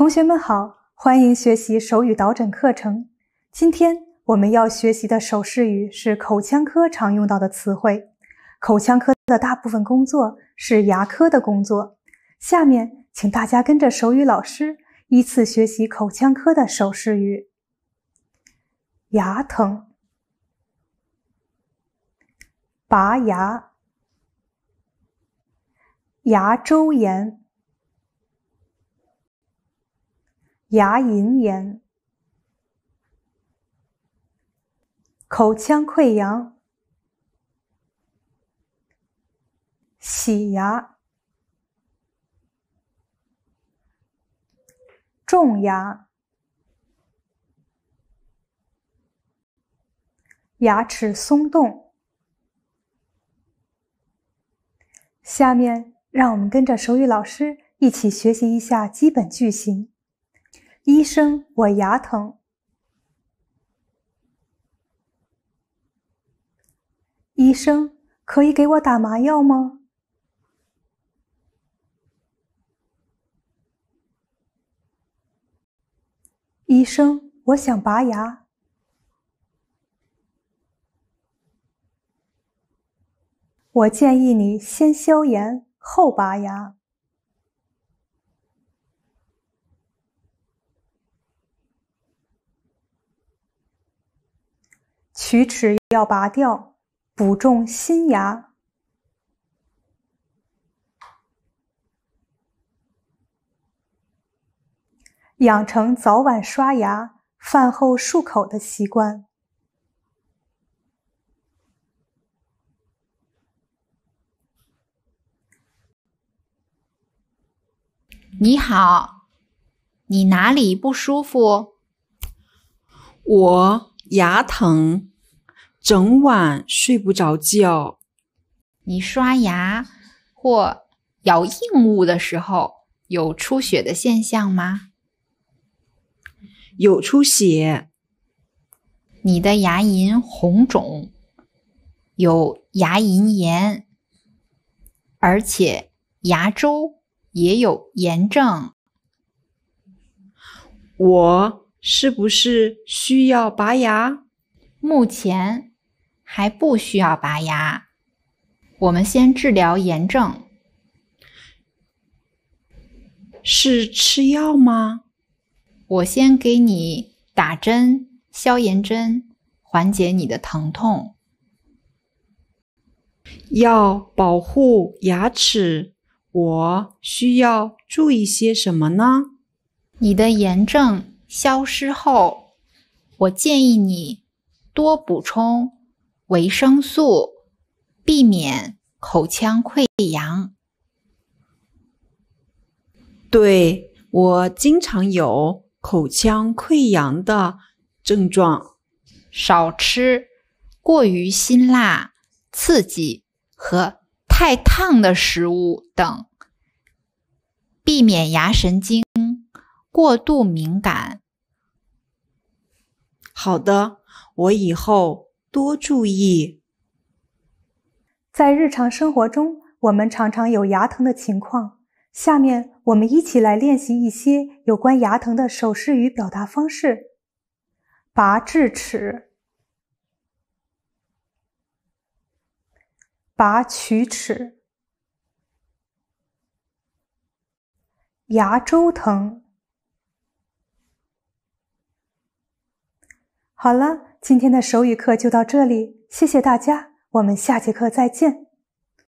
同学们好，欢迎学习手语导诊课程。今天我们要学习的手势语是口腔科常用到的词汇。口腔科的大部分工作是牙科的工作。下面，请大家跟着手语老师依次学习口腔科的手势语：牙疼、拔牙、牙周炎。牙龈炎、口腔溃疡、洗牙、种牙、牙齿松动。下面，让我们跟着手语老师一起学习一下基本句型。医生，我牙疼。医生，可以给我打麻药吗？医生，我想拔牙。我建议你先消炎后拔牙。龋齿要拔掉，补种新牙。养成早晚刷牙、饭后漱口的习惯。你好，你哪里不舒服？我牙疼。整晚睡不着觉，你刷牙或咬硬物的时候有出血的现象吗？有出血，你的牙龈红肿，有牙龈炎，而且牙周也有炎症，我是不是需要拔牙？目前。还不需要拔牙，我们先治疗炎症。是吃药吗？我先给你打针，消炎针，缓解你的疼痛。要保护牙齿，我需要注意些什么呢？你的炎症消失后，我建议你多补充。维生素，避免口腔溃疡。对我经常有口腔溃疡的症状，少吃过于辛辣、刺激和太烫的食物等，避免牙神经过度敏感。好的，我以后。多注意，在日常生活中，我们常常有牙疼的情况。下面我们一起来练习一些有关牙疼的手势与表达方式：拔智齿、拔龋齿、牙周疼。好了。今天的手语课就到这里，谢谢大家，我们下节课再见。